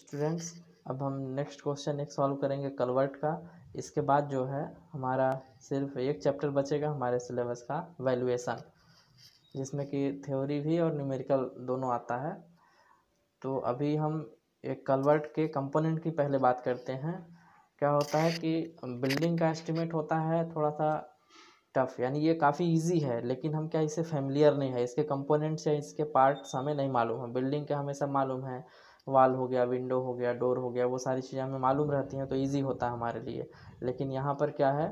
students अब हम next question एक सॉल्व करेंगे कलवर्ट का इसके बाद जो है हमारा सिर्फ एक चैप्टर बचेगा हमारे सिलेबस का वैल्यूएशन जिसमें कि थ्योरी भी और न्यूमेरिकल दोनों आता है तो अभी हम एक कलवर्ट के कंपोनेंट की पहले बात करते हैं क्या होता है कि बिल्डिंग का एस्टिमेट होता है थोड़ा सा टफ यानी ये काफ़ी इजी है लेकिन हम क्या इसे फैमिलियर नहीं है इसके कंपोनेंट्स या इसके पार्ट्स हमें नहीं मालूम है बिल्डिंग के हमें सब मालूम है वाल हो गया विंडो हो गया डोर हो गया वो सारी चीज़ें हमें मालूम रहती हैं तो ईज़ी होता है हमारे लिए लेकिन यहाँ पर क्या है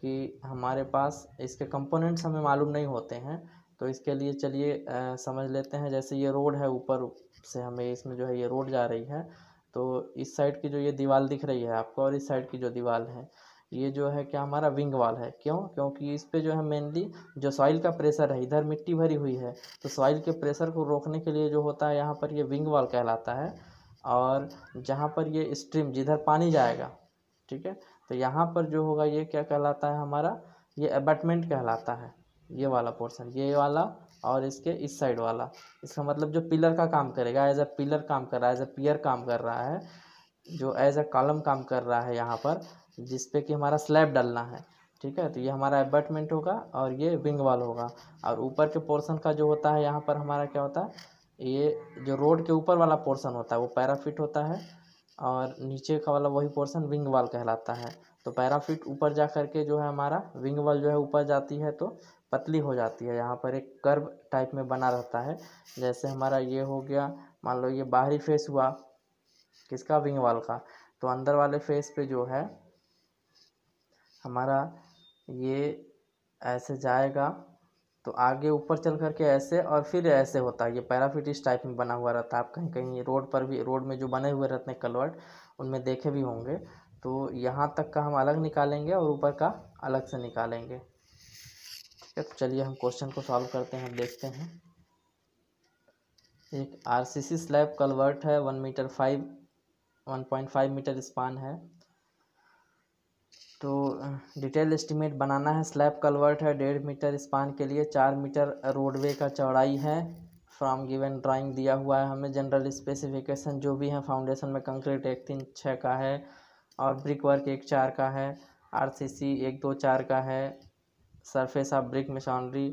कि हमारे पास इसके कंपोनेंट्स हमें मालूम नहीं होते हैं तो इसके लिए चलिए समझ लेते हैं जैसे ये रोड है ऊपर से हमें इसमें जो है ये रोड जा रही है तो इस साइड की जो ये दीवार दिख रही है आपको और इस साइड की जो दीवार है ये जो है क्या हमारा विंग वाल है क्यों क्योंकि इस पे जो है मेनली जो सॉइल का प्रेशर है इधर मिट्टी भरी हुई है तो सॉइल के प्रेशर को रोकने के लिए जो होता है यहाँ पर ये विंग वाल कहलाता है और जहाँ पर ये स्ट्रीम जिधर पानी जाएगा ठीक है तो यहाँ पर जो होगा ये क्या कहलाता है हमारा ये अबटमेंट कहलाता है ये वाला पोर्सन ये वाला और इसके इस साइड वाला इसका मतलब जो पिलर का काम करेगा एज ए पिलर काम कर रहा है एज ए पियर काम कर रहा है जो एज ए कॉलम काम कर रहा है यहाँ पर जिस पे कि हमारा स्लैब डालना है ठीक है तो ये हमारा एबर्टमेंट होगा और ये विंग वाल होगा और ऊपर के पोर्शन का जो होता है यहाँ पर हमारा क्या होता है ये जो रोड के ऊपर वाला पोर्शन होता है वो पैराफिट होता है और नीचे का वाला वही पोर्शन विंग वाल कहलाता है तो पैराफिट ऊपर जा कर के जो है हमारा विंग वाल जो है ऊपर जाती है तो पतली हो जाती है यहाँ पर एक कर्व टाइप में बना रहता है जैसे हमारा ये हो गया मान लो ये बाहरी फेस हुआ किसका विंग वाल का तो अंदर वाले फेस पे जो है हमारा ये ऐसे जाएगा तो आगे ऊपर चल करके ऐसे और फिर ऐसे होता है ये पैराफिटिस टाइप में बना हुआ रहता है आप कहीं कहीं रोड पर भी रोड में जो बने हुए रहते हैं कलवर्ट उनमें देखे भी होंगे तो यहाँ तक का हम अलग निकालेंगे और ऊपर का अलग से निकालेंगे ठीक है तो चलिए हम क्वेश्चन को सॉल्व करते हैं देखते हैं एक सी स्लैब कलवर्ट है one metre five one point five metre span है तो डिटेल एस्टीमेट बनाना है स्लैब कलवर्ट है डेढ़ मीटर स्पान के लिए चार मीटर रोडवे का चौड़ाई है फ्रॉम गिवन ड्राइंग दिया हुआ है हमें जनरल स्पेसिफिकेशन जो भी है फाउंडेशन में कंक्रीट एक तीन छः का है और ब्रिक वर्क एक चार का है आरसीसी एक दो चार का है सरफेस ऑफ ब्रिक मिशनरी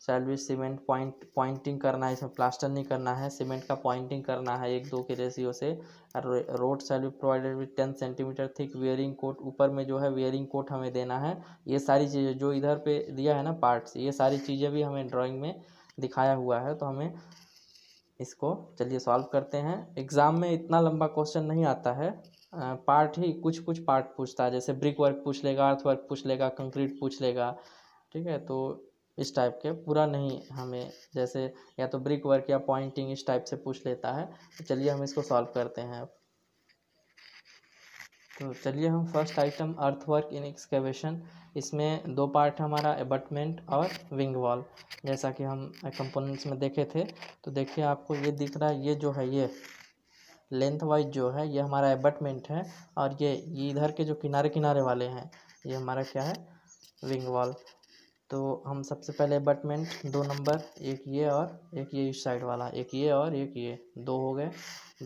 सैलविज सीमेंट पॉइंट पॉइंटिंग करना है इसमें प्लास्टर नहीं करना है सीमेंट का पॉइंटिंग करना है एक दो के रेशियो से road shall provided with ten centimetre thick wearing coat ऊपर में जो है वेयरिंग कोट हमें देना है ये सारी चीज़ें जो इधर पे दिया है ना पार्ट्स ये सारी चीज़ें भी हमें ड्राइंग में दिखाया हुआ है तो हमें इसको चलिए सॉल्व करते हैं एग्ज़ाम में इतना लंबा क्वेश्चन नहीं आता है पार्ट ही कुछ कुछ पार्ट पूछता है जैसे ब्रिक वर्क पूछ लेगा अर्थ वर्क पूछ लेगा कंक्रीट पूछ लेगा ठीक है तो इस टाइप के पूरा नहीं हमें जैसे या तो ब्रिक वर्क या पॉइंटिंग इस टाइप से पूछ लेता है तो चलिए हम इसको सॉल्व करते हैं अब तो चलिए हम first item earthwork in excavation इसमें दो पार्ट हमारा एबटमेंट और विंग वॉल जैसा कि हम कंपोनेंट्स में देखे थे तो देखिए आपको ये दिख रहा है ये जो है ये लेंथ वाइज जो है ये हमारा एबटमेंट है और ये ये इधर के जो किनारे किनारे वाले हैं ये हमारा क्या है विंग वॉल तो हम सबसे पहले बटमेंट दो नंबर एक ये और एक ये इस साइड वाला एक ये और एक ये दो हो गए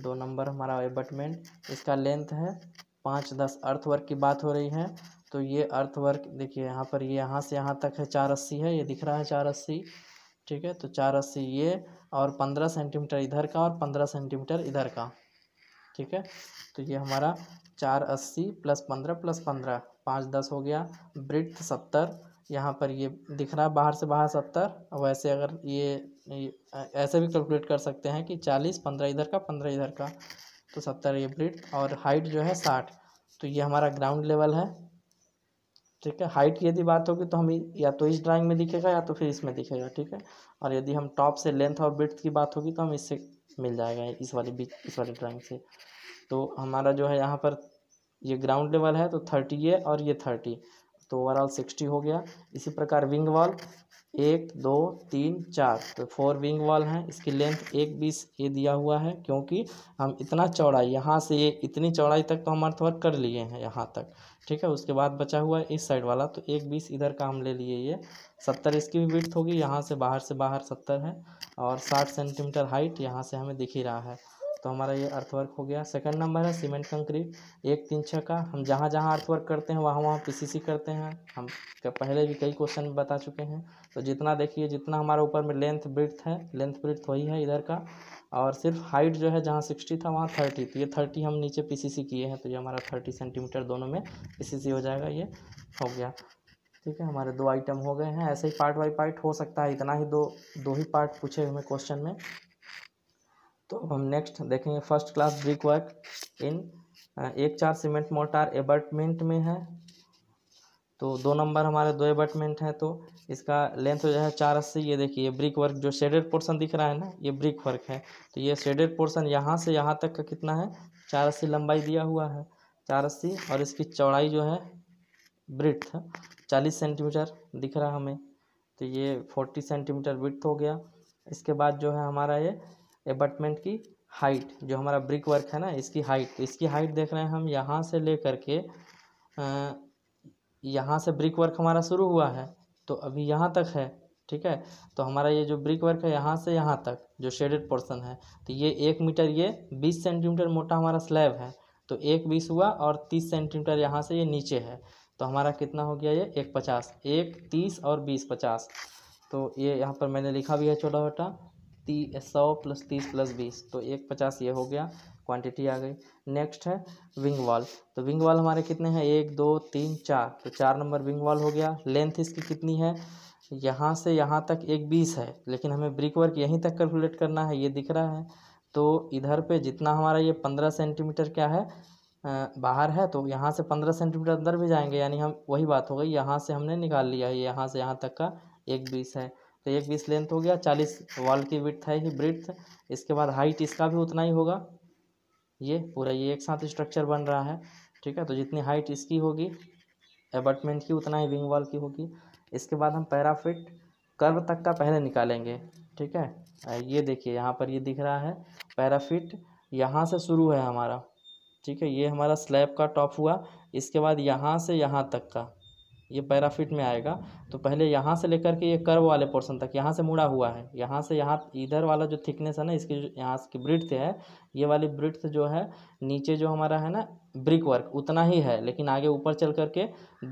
दो नंबर हमारा एबटमेंट इसका लेंथ है पाँच दस अर्थवर्क की बात हो रही है तो ये अर्थवर्क देखिए यहाँ पर ये यहाँ से यहाँ तक है चार अस्सी है ये दिख रहा है चार अस्सी ठीक है तो चार अस्सी ये और पंद्रह सेंटीमीटर इधर का और पंद्रह सेंटीमीटर इधर का ठीक है तो ये हमारा चार अस्सी प्लस पंद्रह प्लस पंद्रह पाँच दस हो गया ब्रिथ सत्तर यहाँ पर ये दिख रहा है बाहर से बाहर सत्तर वैसे अगर ये, ये ऐसे भी कैलकुलेट कर सकते हैं कि चालीस पंद्रह इधर का पंद्रह इधर का तो सत्तर ये ब्रिथ और हाइट जो है साठ तो ये हमारा ग्राउंड लेवल है ठीक है हाइट की यदि बात होगी तो हम या तो इस ड्राइंग में दिखेगा या तो फिर इसमें दिखेगा ठीक है और यदि हम टॉप से लेंथ और ब्रिथ की बात होगी तो हम इससे मिल जाएगा इस वाले बीच इस वाले ड्राइंग से तो हमारा जो है यहाँ पर ये ग्राउंड लेवल है तो थर्टी ये और ये थर्टी तो ओवरऑल सिक्सटी हो गया इसी प्रकार विंग वॉल एक दो तीन चार तो फोर विंग वॉल हैं इसकी लेंथ एक बीस ये दिया हुआ है क्योंकि हम इतना चौड़ाई यहाँ से ये इतनी चौड़ाई तक तो हम अर्थवर्क कर लिए हैं यहाँ तक ठीक है उसके बाद बचा हुआ है इस साइड वाला तो एक बीस इधर का हम ले लिए ये सत्तर इसकी भी विथ होगी यहाँ से बाहर से बाहर सत्तर है और साठ सेंटीमीटर हाइट यहाँ से हमें दिख ही रहा है तो हमारा ये अर्थवर्क हो गया सेकंड नंबर है सीमेंट कंक्रीट एक तीन छः का हम जहाँ जहाँ अर्थवर्क करते हैं वहाँ वहाँ पीसीसी करते हैं हम पहले भी कई क्वेश्चन बता चुके हैं तो जितना देखिए जितना हमारा ऊपर में लेंथ ब्रिथ है लेंथ ब्रिथ वही है इधर का और सिर्फ हाइट जो है जहाँ सिक्सटी था वहाँ थर्टी तो ये थर्टी हम नीचे पी किए हैं तो ये हमारा थर्टी सेंटीमीटर दोनों में पी हो जाएगा ये हो गया ठीक है हमारे दो आइटम हो गए हैं ऐसे ही पार्ट बाई पार्ट हो सकता है इतना ही दो दो ही पार्ट पूछे हमें क्वेश्चन में तो अब हम नेक्स्ट देखेंगे first class brick work in एक चार सीमेंट मोटार एबर्टमेंट में है तो दो नंबर हमारे दो एबर्टमेंट हैं तो इसका लेंथ हो है चार अस्सी ये देखिए ये ब्रिक वर्क जो शेडेड पोर्सन दिख रहा है ना ये ब्रिक वर्क है तो ये शेडेड पोर्सन यहाँ से यहाँ तक का कितना है चार अस्सी लंबाई दिया हुआ है चार अस्सी और इसकी चौड़ाई जो है ब्रिथ चालीस सेंटीमीटर दिख रहा हमें तो ये फोर्टी सेंटीमीटर ब्रिथ हो गया इसके बाद जो है हमारा ये एबटमेंट की हाइट जो हमारा ब्रिक वर्क है ना इसकी हाइट इसकी हाइट देख रहे हैं हम यहाँ से ले करके यहाँ से ब्रिक वर्क हमारा शुरू हुआ है तो अभी यहाँ तक है ठीक है तो हमारा ये जो ब्रिक वर्क है यहाँ से यहाँ तक जो शेडेड पोर्सन है तो ये एक मीटर ये बीस सेंटीमीटर मोटा हमारा स्लैब है तो एक बीस हुआ और तीस सेंटीमीटर यहाँ से ये नीचे है तो हमारा कितना हो गया ये एक पचास एक तीस और बीस पचास तो ये यहाँ पर मैंने लिखा भी है छोटा छोटा सौ प्लस तीस प्लस बीस तो एक पचास ये हो गया क्वांटिटी आ गई नेक्स्ट है विंग वॉल तो विंग वॉल हमारे कितने हैं एक दो तीन चार तो चार नंबर विंग वॉल हो गया लेंथ इसकी कितनी है यहाँ से यहाँ तक एक बीस है लेकिन हमें ब्रिक वर्क यहीं तक कैलकुलेट करना है ये दिख रहा है तो इधर पे जितना हमारा ये पंद्रह सेंटीमीटर क्या है बाहर है तो यहाँ से पंद्रह सेंटीमीटर अंदर भी जाएंगे यानी हम वही बात हो गई यहाँ से हमने निकाल लिया है यहाँ से यहाँ तक का एक बीस है तो एक बीस लेंथ हो गया चालीस वॉल की विथ है ही ब्रिथ इसके बाद हाइट इसका भी उतना ही होगा ये पूरा ये एक साथ स्ट्रक्चर बन रहा है ठीक है तो जितनी हाइट इसकी होगी एबटमेंट की उतना ही विंग वॉल की होगी इसके बाद हम पैराफिट कर्व तक का पहले निकालेंगे ठीक है ये देखिए यहाँ पर ये दिख रहा है पैराफिट यहाँ से शुरू है हमारा ठीक है ये हमारा स्लैब का टॉप हुआ इसके बाद यहाँ से यहाँ तक का ये पैराफिट में आएगा तो पहले यहाँ से लेकर के ये कर्व वाले पोर्सन तक यहाँ से मुड़ा हुआ है यहाँ से यहाँ इधर वाला जो थिकनेस है ना इसकी जो यहाँ की ब्रिथ है ये वाली ब्रिथ जो है नीचे जो हमारा है ना ब्रिक वर्क उतना ही है लेकिन आगे ऊपर चल करके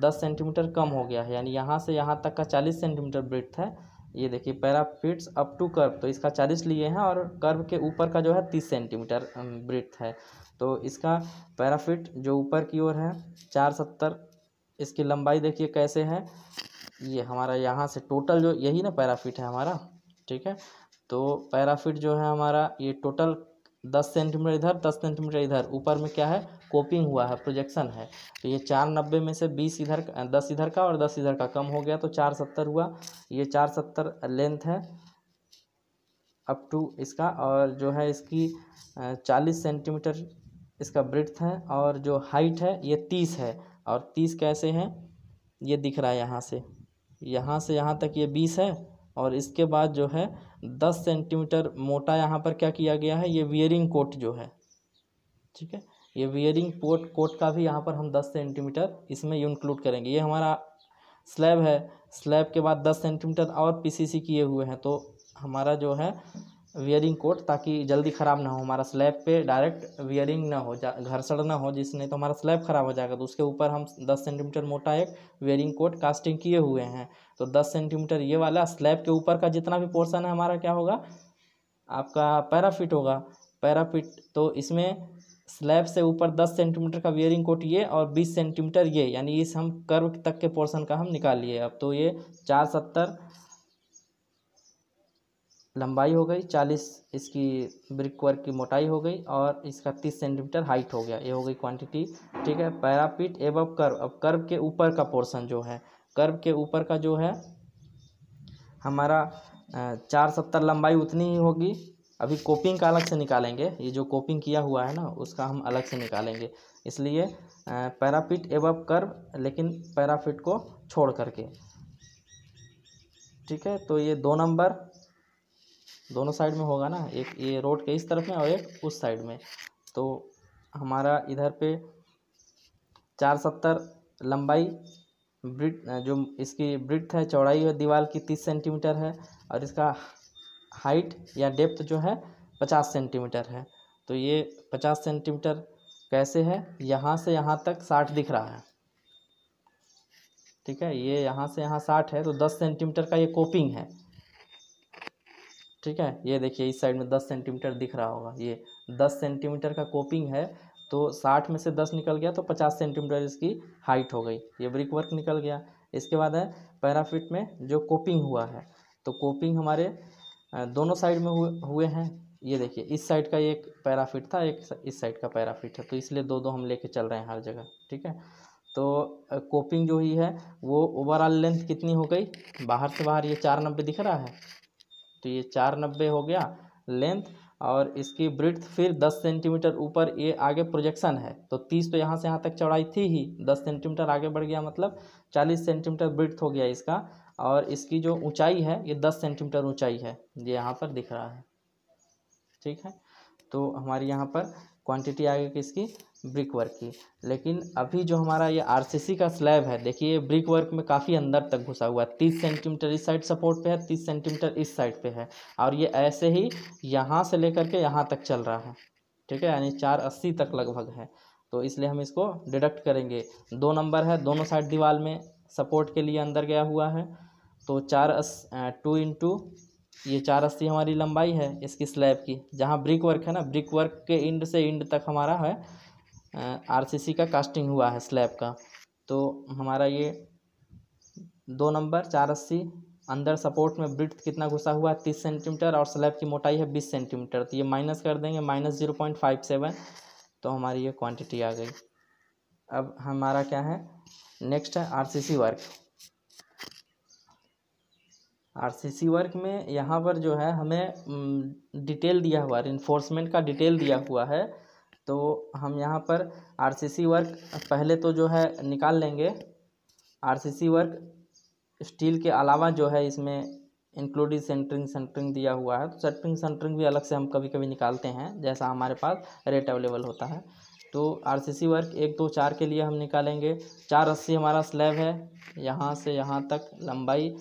दस सेंटीमीटर कम हो गया है यानी यहाँ से यहाँ तक का चालीस सेंटीमीटर ब्रिथ है ये देखिए पैराफिट्स अप टू कर्व तो इसका चालीस लिए हैं और कर्व के ऊपर का जो है तीस सेंटीमीटर ब्रिथ है तो इसका पैराफिट जो ऊपर की ओर है चार सत्तर इसकी लंबाई देखिए कैसे है ये हमारा यहाँ से टोटल जो यही ना पैराफिट है हमारा ठीक है तो पैराफिट जो है हमारा ये टोटल दस सेंटीमीटर इधर दस सेंटीमीटर इधर ऊपर में क्या है कोपिंग हुआ है प्रोजेक्शन है तो ये चार नब्बे में से बीस इधर दस इधर का और दस इधर का कम हो गया तो चार सत्तर हुआ ये चार सत्तर लेंथ है अप टू इसका और जो है इसकी चालीस सेंटीमीटर इसका ब्रिथ है और जो हाइट है ये तीस है और तीस कैसे हैं ये दिख रहा है यहाँ से यहाँ से यहाँ तक ये बीस है और इसके बाद जो है दस सेंटीमीटर मोटा यहाँ पर क्या किया गया है ये वियरिंग कोट जो है ठीक है ये वियरिंग पोट कोट का भी यहाँ पर हम दस सेंटीमीटर इसमें इंक्लूड करेंगे ये हमारा स्लैब है स्लैब के बाद दस सेंटीमीटर और पीसीसी किए हुए हैं तो हमारा जो है वियरिंग कोट ताकि जल्दी ख़राब ना हो हमारा स्लैब पे डायरेक्ट वियरिंग ना हो जा घर्षण ना हो जिसने तो हमारा स्लैब ख़राब हो जाएगा तो उसके ऊपर हम 10 सेंटीमीटर मोटा एक वियरिंग कोट कास्टिंग किए हुए हैं तो 10 सेंटीमीटर ये वाला स्लैब के ऊपर का जितना भी पोर्सन है हमारा क्या होगा आपका पैराफिट होगा पैराफिट तो इसमें स्लैब से ऊपर दस सेंटीमीटर का वियरिंग कोट ये और बीस सेंटीमीटर ये यानी इस हम कर्व तक के पोर्सन का हम निकाल लिए अब तो ये चार सत्तर लंबाई हो गई चालीस इसकी ब्रिक वर्क की मोटाई हो गई और इसका तीस सेंटीमीटर हाइट हो गया ये हो गई क्वांटिटी ठीक है पैरापिट एवं कर्व अब कर्व के ऊपर का पोर्शन जो है कर्व के ऊपर का जो है हमारा चार सत्तर लंबाई उतनी ही होगी अभी कोपिंग का अलग से निकालेंगे ये जो कोपिंग किया हुआ है ना उसका हम अलग से निकालेंगे इसलिए पैरापिट एब कर्व लेकिन पैरापिट को छोड़ करके ठीक है तो ये दो नंबर दोनों साइड में होगा ना एक ये रोड के इस तरफ में और एक उस साइड में तो हमारा इधर पे चार सत्तर लंबाई ब्रिड जो इसकी ब्रिथ है चौड़ाई है दीवार की तीस सेंटीमीटर है और इसका हाइट या डेप्थ जो है पचास सेंटीमीटर है तो ये पचास सेंटीमीटर कैसे है यहाँ से यहाँ तक साठ दिख रहा है ठीक है ये यहाँ से यहाँ साठ है तो दस सेंटीमीटर का ये कोपिंग है ठीक है ये देखिए इस साइड में दस सेंटीमीटर दिख रहा होगा ये दस सेंटीमीटर का कोपिंग है तो साठ में से दस निकल गया तो पचास सेंटीमीटर इसकी हाइट हो गई ये ब्रिक वर्क निकल गया इसके बाद है पैराफिट में जो कोपिंग हुआ है तो कोपिंग हमारे दोनों साइड में हुए हुए हैं ये देखिए इस साइड का एक पैराफिट था एक इस साइड का पैराफिट है तो इसलिए दो दो हम लेके चल रहे हैं हर जगह ठीक है तो कोपिंग जो ही है वो ओवरऑल लेंथ कितनी हो गई बाहर से बाहर ये चार नब्बे दिख रहा है तो ये चार नब्बे हो गया लेंथ और इसकी ब्रिथ फिर दस सेंटीमीटर ऊपर ये आगे प्रोजेक्शन है तो तीस तो यहाँ से यहाँ तक चौड़ाई थी ही दस सेंटीमीटर आगे बढ़ गया मतलब चालीस सेंटीमीटर ब्रिथ हो गया इसका और इसकी जो ऊंचाई है ये दस सेंटीमीटर ऊंचाई है ये यहाँ पर दिख रहा है ठीक है तो हमारे यहाँ पर क्वांटिटी आ गई किसकी ब्रिक वर्क की लेकिन अभी जो हमारा ये आरसीसी का स्लैब है देखिए ब्रिक वर्क में काफ़ी अंदर तक घुसा हुआ है तीस सेंटीमीटर इस साइड सपोर्ट पे है तीस सेंटीमीटर इस साइड पे है और ये ऐसे ही यहाँ से लेकर के यहाँ तक चल रहा है ठीक है यानी चार अस्सी तक लगभग है तो इसलिए हम इसको डिडक्ट करेंगे दो नंबर है दोनों साइड दीवार में सपोर्ट के लिए अंदर गया हुआ है तो चार अस टू इंटू ये चार अस्सी हमारी लंबाई है इसकी स्लैब की जहाँ ब्रिक वर्क है ना ब्रिक वर्क के इंड से इंड तक हमारा है आरसीसी का कास्टिंग हुआ है स्लैब का तो हमारा ये दो नंबर चार अस्सी अंदर सपोर्ट में ब्रिथ कितना घुसा हुआ है तीस सेंटीमीटर और स्लैब की मोटाई है बीस सेंटीमीटर तो ये माइनस कर देंगे minus zero point five seven तो हमारी ये क्वांटिटी आ गई अब हमारा क्या है नेक्स्ट है आरसीसी वर्क आरसीसी वर्क में यहाँ पर जो है हमें डिटेल दिया हुआ है इन्फोर्समेंट का डिटेल दिया हुआ है तो हम यहाँ पर आरसीसी वर्क पहले तो जो है निकाल लेंगे आरसीसी वर्क स्टील के अलावा जो है इसमें इंक्लूडिंग सेंटरिंग सेंटरिंग दिया हुआ है तो सेंटरिंग सेंटरिंग भी अलग से हम कभी कभी निकालते हैं जैसा हमारे पास रेट अवेलेबल होता है तो आर वर्क एक दो चार के लिए हम निकालेंगे चार अस्सी हमारा स्लैब है यहाँ से यहाँ तक लंबाई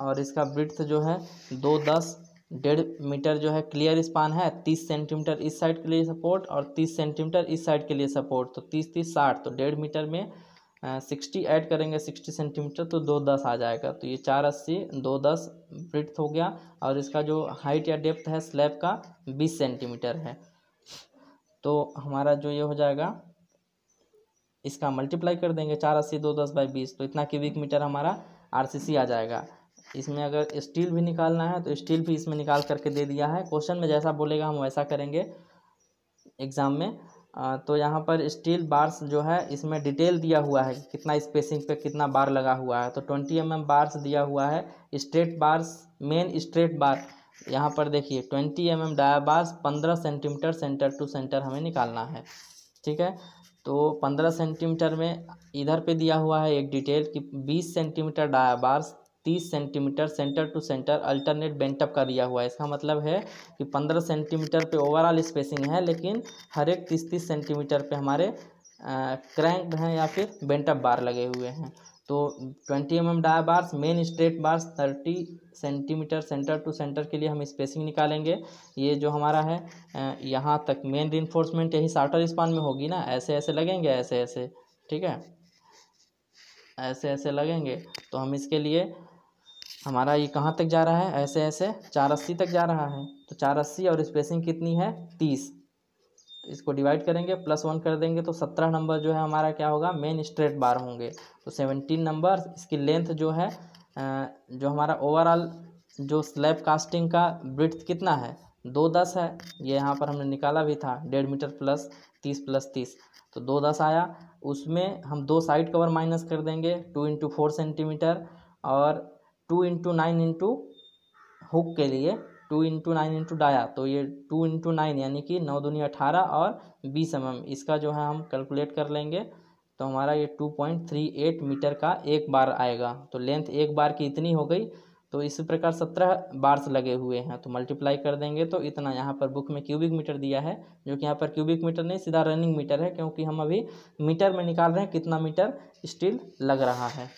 और इसका ब्रिथ जो है दो दस डेढ़ मीटर जो है क्लियर स्पान है तीस सेंटीमीटर इस साइड के लिए सपोर्ट और तीस सेंटीमीटर इस साइड के लिए सपोर्ट तो तीस तीस साठ तो डेढ़ मीटर में सिक्सटी ऐड करेंगे सिक्सटी सेंटीमीटर तो दो दस आ जाएगा तो ये चार अस्सी दो दस ब्रिथ हो गया और इसका जो हाइट या डेप्थ है स्लैब का बीस सेंटीमीटर है तो हमारा जो ये हो जाएगा इसका मल्टीप्लाई कर देंगे चार अस्सी दो दस बाई बीस तो इतना क्यूबिक मीटर हमारा आरसीसी आ जाएगा इसमें अगर स्टील भी निकालना है तो स्टील भी इसमें निकाल करके दे दिया है क्वेश्चन में जैसा बोलेगा हम वैसा करेंगे एग्ज़ाम में आ, तो यहाँ पर स्टील बार्स जो है इसमें डिटेल दिया हुआ है कितना स्पेसिंग पे कितना बार लगा हुआ है तो ट्वेंटी एम mm बार्स दिया हुआ है straight bars main straight bar यहाँ पर देखिए twenty M M dia bars पंद्रह सेंटीमीटर सेंटर टू सेंटर हमें निकालना है ठीक है तो पंद्रह सेंटीमीटर में इधर पे दिया हुआ है एक डिटेल कि बीस सेंटीमीटर डाया बार्स तीस centimetre centre to centre alternate bent up का दिया हुआ है इसका मतलब है कि पंद्रह सेंटीमीटर पे ओवरऑल स्पेसिंग है लेकिन हर एक तीस तीस सेंटीमीटर पे हमारे क्रैंक हैं या फिर बेंटअप बार लगे हुए हैं तो twenty M M dia bars main straight bars thirty centimetre centre to centre के लिए हम स्पेसिंग निकालेंगे ये जो हमारा है यहाँ तक मेन रिन्फोर्समेंट यही शार्टर स्पान में होगी ना ऐसे ऐसे लगेंगे ऐसे ऐसे ठीक है ऐसे ऐसे लगेंगे तो हम इसके लिए हमारा ये कहाँ तक जा रहा है ऐसे ऐसे चार अस्सी तक जा रहा है तो चार अस्सी और स्पेसिंग कितनी है तीस तो इसको डिवाइड करेंगे प्लस वन कर देंगे तो सत्रह नंबर जो है हमारा क्या होगा मेन स्ट्रेट बार होंगे तो सेवनटीन नंबर इसकी लेंथ जो है जो हमारा ओवरऑल जो स्लैब कास्टिंग का ब्रिथ कितना है दो दस है ये यहाँ पर हमने निकाला भी था डेढ़ मीटर प्लस तीस प्लस तीस तो दो दस आया उसमें हम दो साइड कवर माइनस कर देंगे टू इंटू फोर सेंटीमीटर और two into nine into hook के लिए two into nine into dia तो ये टू इंटू नाइन यानी कि नौ दुनिया अठारह और बीस एम एम इसका जो है हम कैलकुलेट कर लेंगे तो हमारा ये two point three eight metre का एक बार आएगा तो लेंथ एक बार की इतनी हो गई तो इसी प्रकार सत्रह बार्स लगे हुए हैं तो मल्टीप्लाई कर देंगे तो इतना यहाँ पर बुक में क्यूबिक मीटर दिया है जो कि यहाँ पर क्यूबिक मीटर नहीं सीधा रनिंग मीटर है क्योंकि हम अभी मीटर में निकाल रहे हैं कितना मीटर स्टील लग रहा है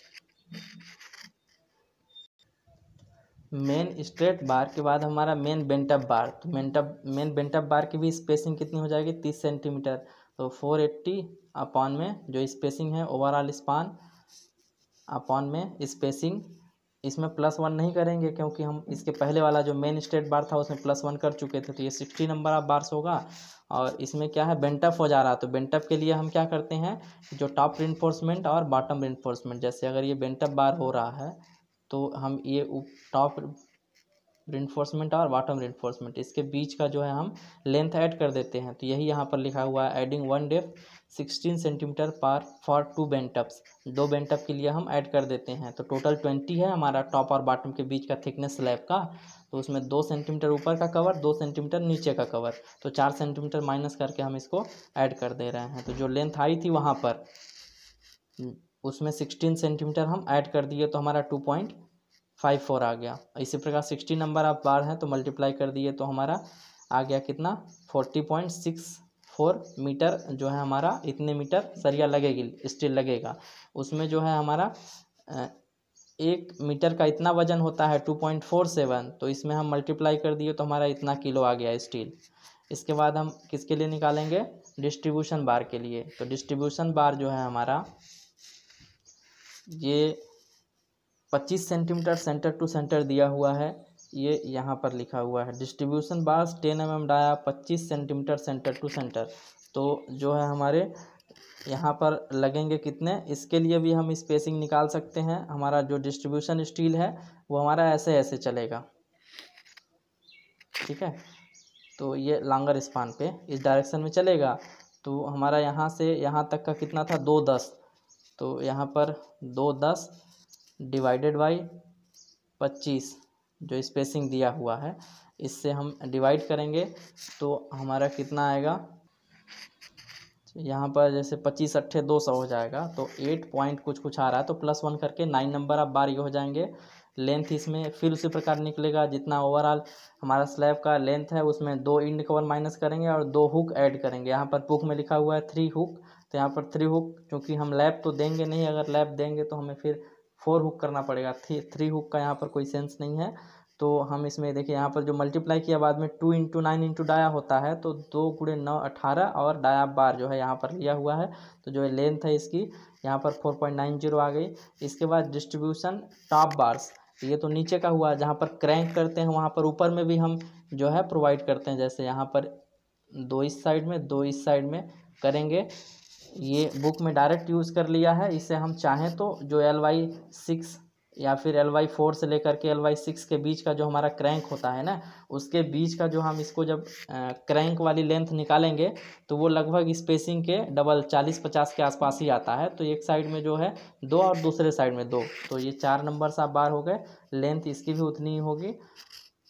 मेन स्ट्रेट बार के बाद हमारा मेन बेंटअप बार तो मेंटअप मेन बेंटअप बार की भी स्पेसिंग कितनी हो जाएगी तीस सेंटीमीटर तो फोर एट्टी अपॉन में जो स्पेसिंग है ओवरऑल स्पान अपॉन में स्पेसिंग इसमें प्लस वन नहीं करेंगे क्योंकि हम इसके पहले वाला जो मेन स्ट्रेट बार था उसमें प्लस वन कर चुके थे तो ये सिक्सटी नंबर ऑफ बार्स होगा और इसमें क्या है बेंटअप हो जा रहा है तो बेंटअप के लिए हम क्या करते हैं जो टॉप रिन्फोर्समेंट और बॉटम रिन्फोर्समेंट जैसे अगर ये बेंटअप बार हो रहा है तो हम ये टॉप रिन्फोर्समेंट और बॉटम रिन्फोर्समेंट इसके बीच का जो है हम लेंथ ऐड कर देते हैं तो यही यहाँ पर लिखा हुआ है एडिंग वन डेफ सिक्सटीन सेंटीमीटर पर फॉर टू बेंटअप्स दो बेंटअप के लिए हम ऐड कर देते हैं तो टोटल ट्वेंटी है हमारा टॉप और बॉटम के बीच का थिकनेस स्लैब का तो उसमें दो सेंटीमीटर ऊपर का कवर दो सेंटीमीटर नीचे का कवर तो चार सेंटीमीटर माइनस करके हम इसको ऐड कर दे रहे हैं तो जो लेंथ आई थी वहाँ पर उसमें सिक्सटीन सेंटीमीटर हम ऐड कर दिए तो हमारा टू पॉइंट फाइव फोर आ गया इसी प्रकार सिक्सटी नंबर आप बार हैं तो मल्टीप्लाई कर दिए तो हमारा आ गया कितना forty point six four metre जो है हमारा इतने मीटर सरिया लगेगी स्टील लगेगा उसमें जो है हमारा एक मीटर का इतना वजन होता है टू पॉइंट फोर सेवन तो इसमें हम मल्टीप्लाई कर दिए तो हमारा इतना किलो आ गया स्टील इसके बाद हम किसके लिए निकालेंगे डिस्ट्रीब्यूशन बार के लिए तो डिस्ट्रीब्यूशन बार जो है हमारा ये 25 सेंटीमीटर सेंटर टू सेंटर दिया हुआ है ये यहाँ पर लिखा हुआ है distribution bars 10 M mm dia 25 centimetre centre to centre तो जो है हमारे यहाँ पर लगेंगे कितने इसके लिए भी हम स्पेसिंग निकाल सकते हैं हमारा जो डिस्ट्रीब्यूशन स्टील है वो हमारा ऐसे ऐसे चलेगा ठीक है तो ये लांगर स्पान पे इस डायरेक्शन में चलेगा तो हमारा यहाँ से यहाँ तक का कितना था दो दस तो यहाँ पर दो दस डिवाइडेड बाई पच्चीस जो स्पेसिंग दिया हुआ है इससे हम डिवाइड करेंगे तो हमारा कितना आएगा यहाँ पर जैसे पच्चीस अट्ठे दो सौ हो जाएगा तो एट पॉइंट कुछ कुछ आ रहा है तो प्लस वन करके नाइन नंबर आप बार ये हो जाएंगे लेंथ इसमें फिर उसी प्रकार निकलेगा जितना ओवरऑल हमारा स्लैब का लेंथ है उसमें दो इंड कवर माइनस करेंगे और दो हुक ऐड करेंगे यहाँ पर बुक में लिखा हुआ है थ्री हुक तो यहाँ पर थ्री हुक क्योंकि हम लैप तो देंगे नहीं अगर लैप देंगे तो हमें फिर फोर हुक करना पड़ेगा थ्री थ्री हुक का यहाँ पर कोई सेंस नहीं है तो हम इसमें देखिए यहाँ पर जो मल्टीप्लाई किया बाद में two into nine into dia होता है तो दो गुड़े नौ अठारह और डाया बार जो है यहाँ पर लिया हुआ है तो जो लेंथ है इसकी यहाँ पर फोर पॉइंट नाइन जीरो आ गई इसके बाद डिस्ट्रीब्यूशन टॉप बार्स ये तो नीचे का हुआ जहाँ पर क्रैंक करते हैं वहाँ पर ऊपर में भी हम जो है प्रोवाइड करते हैं जैसे यहाँ पर दो इस साइड में दो इस साइड में करेंगे ये बुक में डायरेक्ट यूज़ कर लिया है इसे हम चाहें तो जो एल वाई सिक्स या फिर एल वाई फोर से लेकर के एल वाई सिक्स के बीच का जो हमारा क्रैंक होता है ना उसके बीच का जो हम इसको जब क्रैंक वाली लेंथ निकालेंगे तो वो लगभग स्पेसिंग के डबल चालीस पचास के आसपास ही आता है तो एक साइड में जो है दो और दूसरे साइड में दो तो ये चार नंबर सा बार हो गए लेंथ इसकी भी उतनी ही होगी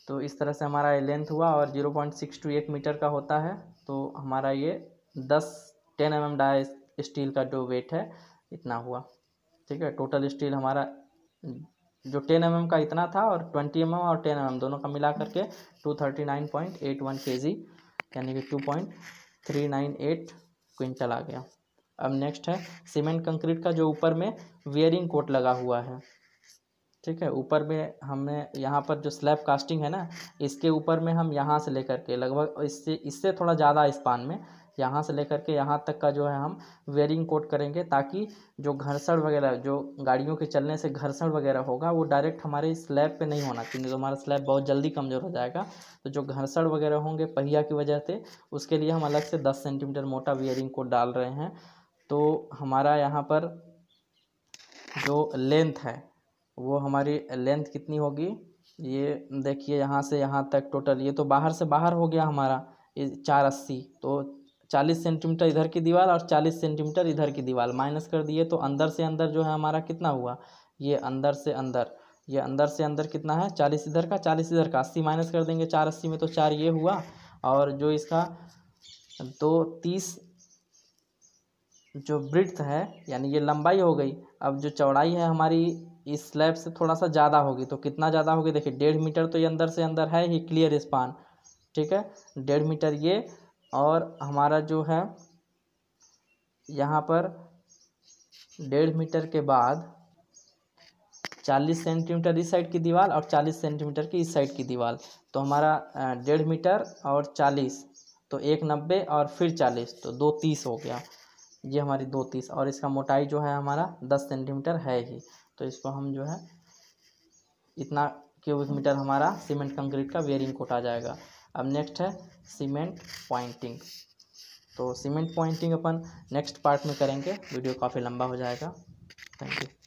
तो इस तरह से हमारा ये लेंथ हुआ और zero point six two eight metre का होता है तो हमारा ये दस टेन एम एम डाइस स्टील का जो वेट है इतना हुआ ठीक है टोटल स्टील हमारा जो टेन एम एम का इतना था और ट्वेंटी एम एम और टेन एम एम दोनों का मिला करके two thirty nine point eight one K G यानी कि two point three nine eight quintal आ गया अब नेक्स्ट है सीमेंट कंक्रीट का जो ऊपर में वियरिंग कोट लगा हुआ है ठीक है ऊपर में हमने यहाँ पर जो स्लैब कास्टिंग है ना इसके ऊपर में हम यहाँ से लेकर के लगभग इससे इससे थोड़ा ज़्यादा स्पान में यहाँ से लेकर के यहाँ तक का जो है हम वेयरिंग कोट करेंगे ताकि जो घर्षण वगैरह जो गाड़ियों के चलने से घर्षण वगैरह होगा वो डायरेक्ट हमारे स्लैब पे नहीं होना चाहिए तो हमारा स्लैब बहुत जल्दी कमज़ोर हो जाएगा तो जो घर्षण वगैरह होंगे पहिया की वजह से उसके लिए हम अलग से दस सेंटीमीटर मोटा वेयरिंग कोट डाल रहे हैं तो हमारा यहाँ पर जो लेंथ है वो हमारी लेंथ कितनी होगी ये देखिए यहाँ से यहाँ तक टोटल ये तो बाहर से बाहर हो गया हमारा चार अस्सी तो 40 सेंटीमीटर इधर की दीवार और 40 सेंटीमीटर इधर की दीवार माइनस कर दिए तो अंदर से अंदर जो है हमारा कितना हुआ ये अंदर से अंदर ये अंदर से अंदर कितना है चालीस इधर का चालीस इधर का अस्सी माइनस कर देंगे चार अस्सी में तो चार ये हुआ और जो इसका दो तीस जो ब्रिथ है यानी ये लंबाई हो गई अब जो चौड़ाई है हमारी इस स्लैब से थोड़ा सा ज़्यादा होगी तो कितना ज़्यादा होगी देखिए डेढ़ मीटर तो ये अंदर से अंदर है ही क्लियर स्पान ठीक है डेढ़ मीटर ये और हमारा जो है यहाँ पर डेढ़ मीटर के बाद चालीस सेंटीमीटर इस साइड की दीवार और चालीस सेंटीमीटर की इस साइड की दीवार तो हमारा डेढ़ मीटर और चालीस तो एक नब्बे और फिर चालीस तो दो तीस हो गया ये हमारी दो तीस और इसका मोटाई जो है हमारा दस सेंटीमीटर है ही तो इसको हम जो है इतना क्यूबिक मीटर हमारा सीमेंट कंक्रीट का वेयरिंग कोट आ जाएगा अब नेक्स्ट है सीमेंट पॉइंटिंग तो सीमेंट पॉइंटिंग अपन नेक्स्ट पार्ट में करेंगे वीडियो काफ़ी लंबा हो जाएगा थैंक यू